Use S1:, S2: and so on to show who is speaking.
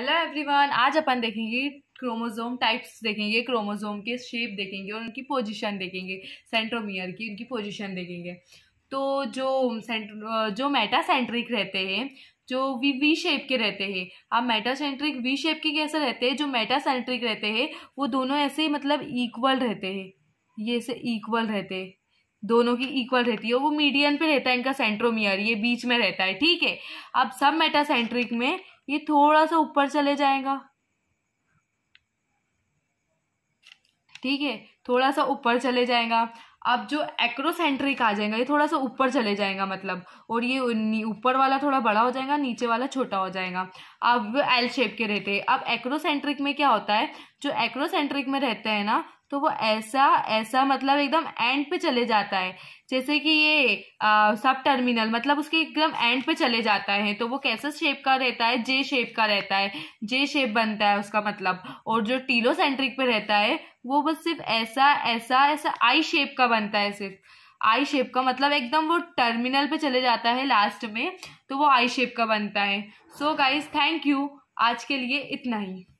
S1: hello everyone आज अपन देखेंगे क्रोमोजोम टाइप्स देखेंगे क्रोमोजोम के शेप देखेंगे और उनकी पोजीशन देखेंगे सेंट्रोमियर की उनकी पोजीशन देखेंगे तो जो सेंट जो मेटा सेंट्रिक रहते हैं जो वी वी शेप के रहते हैं अब मेटा सेंट्रिक वी शेप के कैसे रहते हैं जो मेटा सेंट्रिक रहते हैं वो दोनों ऐसे मतलब इक्वल रहते हैं ये ऐसे इक्वल रहते हैं दोनों की इक्वल रहती है वो मीडियन पे रहता है इनका सेंट्रोमियर ये बीच में रहता है ठीक है अब सब मेटासेंट्रिक में ये थोड़ा सा ऊपर चले जाएगा ठीक है थोड़ा सा ऊपर चले जाएगा अब जो एक्रोसेंट्रिक आ जाएगा ये थोड़ा सा ऊपर चले जाएगा मतलब और ये ऊपर वाला थोड़ा बड़ा हो जाएगा नीचे वाला छोटा हो जाएगा अब एल शेप के रहते हैं अब एक्रोसेंट्रिक में क्या होता है जो एक्रोसेंट्रिक में रहते हैं ना तो वो ऐसा ऐसा मतलब एकदम एंड पे चले जाता है जैसे कि ये आ, सब टर्मिनल मतलब उसके एकदम एंड पे चले जाता है तो वो कैसा शेप का रहता है जे शेप का रहता है जे शेप बनता है उसका मतलब और जो टीलो सेंट्रिक पे रहता है वो बस सिर्फ ऐसा ऐसा ऐसा आई शेप का बनता है सिर्फ आई शेप का मतलब एकदम वो टर्मिनल पे चले जाता है लास्ट में तो वो आई शेप का बनता है सो गाइज थैंक यू आज के लिए इतना ही